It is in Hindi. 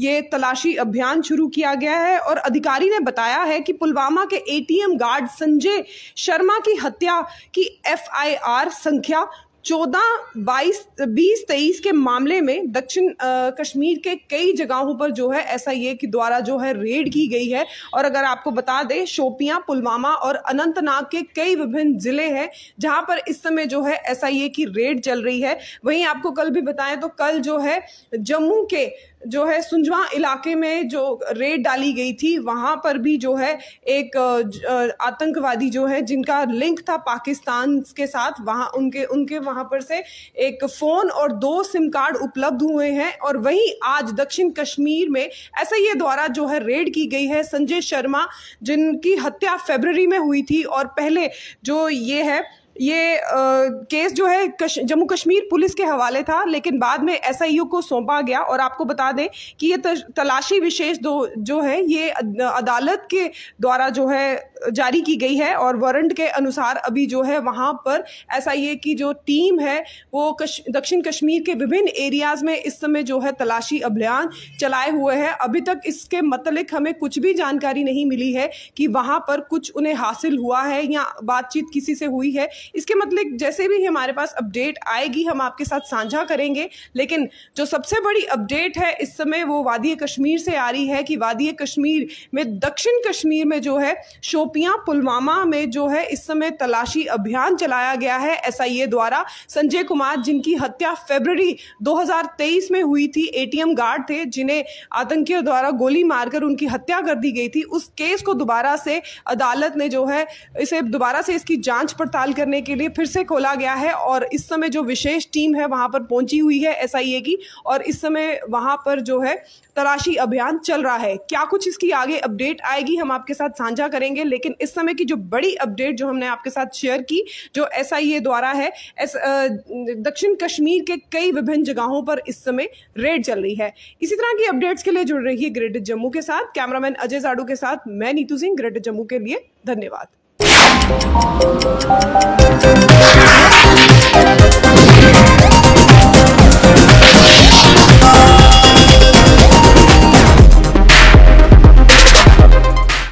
ये तलाशी अभियान शुरू किया गया है और अधिकारी ने बताया है कि पुलवामा के एटीएम गार्ड संजय शर्मा की हत्या की एफआईआर संख्या चौदह बाईस बीस तेईस के मामले में दक्षिण कश्मीर के कई जगहों पर जो है ऐसा ये कि द्वारा जो है रेड की गई है और अगर आपको बता दें शोपियां पुलवामा और अनंतनाग के कई विभिन्न जिले हैं जहां पर इस समय जो है ऐसा ये कि रेड चल रही है वहीं आपको कल भी बताएं तो कल जो है जम्मू के जो है सुंजवा इलाके में जो रेड डाली गई थी वहां पर भी जो है एक आतंकवादी जो है जिनका लिंक था पाकिस्तान के साथ वहां उनके उनके वहां वहां पर से एक फ़ोन और दो सिम कार्ड उपलब्ध हुए हैं और वहीं आज दक्षिण कश्मीर में एस आई द्वारा जो है रेड की गई है संजय शर्मा जिनकी हत्या फेबररी में हुई थी और पहले जो ये है ये आ, केस जो है कश, जम्मू कश्मीर पुलिस के हवाले था लेकिन बाद में एस को सौंपा गया और आपको बता दें कि ये तलाशी विशेष दो जो है ये अदालत के द्वारा जो है जारी की गई है और वारंट के अनुसार अभी जो है वहाँ पर एस की जो टीम है वो कश, दक्षिण कश्मीर के विभिन्न एरियाज़ में इस समय जो है तलाशी अभियान चलाए हुए हैं अभी तक इसके मतलब हमें कुछ भी जानकारी नहीं मिली है कि वहाँ पर कुछ उन्हें हासिल हुआ है या बातचीत किसी से हुई है इसके मतलब जैसे भी हमारे पास अपडेट आएगी हम आपके साथ साझा करेंगे लेकिन जो सबसे बड़ी अपडेट है इस समय वो वादी कश्मीर से आ रही है कि वादी कश्मीर में दक्षिण कश्मीर में जो है शोपियाँ पुलवामा में जो है इस समय तलाशी अभियान चलाया गया है एस द्वारा संजय कुमार जिनकी हत्या फेबररी 2023 में हुई थी एटीएम गार्ड थे जिन्हें आतंकियों द्वारा गोली मारकर उनकी हत्या कर दी गई थी उस केस को दोबारा से अदालत ने जो है इसे दोबारा से इसकी जांच पड़ताल करने करने के लिए फिर से खोला गया है और इस समय जो विशेष टीम है वहाँ पर पहुंची हुई है एस की और इस समय वहाँ पर जो है तलाशी अभियान चल रहा है क्या कुछ इसकी आगे अपडेट आएगी हम आपके साथ साझा करेंगे लेकिन इस समय की जो बड़ी अपडेट जो हमने आपके साथ शेयर की जो एस द्वारा है दक्षिण कश्मीर के कई विभिन्न जगहों पर इस समय रेड चल रही है इसी तरह की अपडेट्स के लिए जुड़ रही है ग्रेटर जम्मू के साथ कैमरामैन अजय जाडू के साथ मैं नीतू सिंह ग्रेटर जम्मू के लिए धन्यवाद Thank you.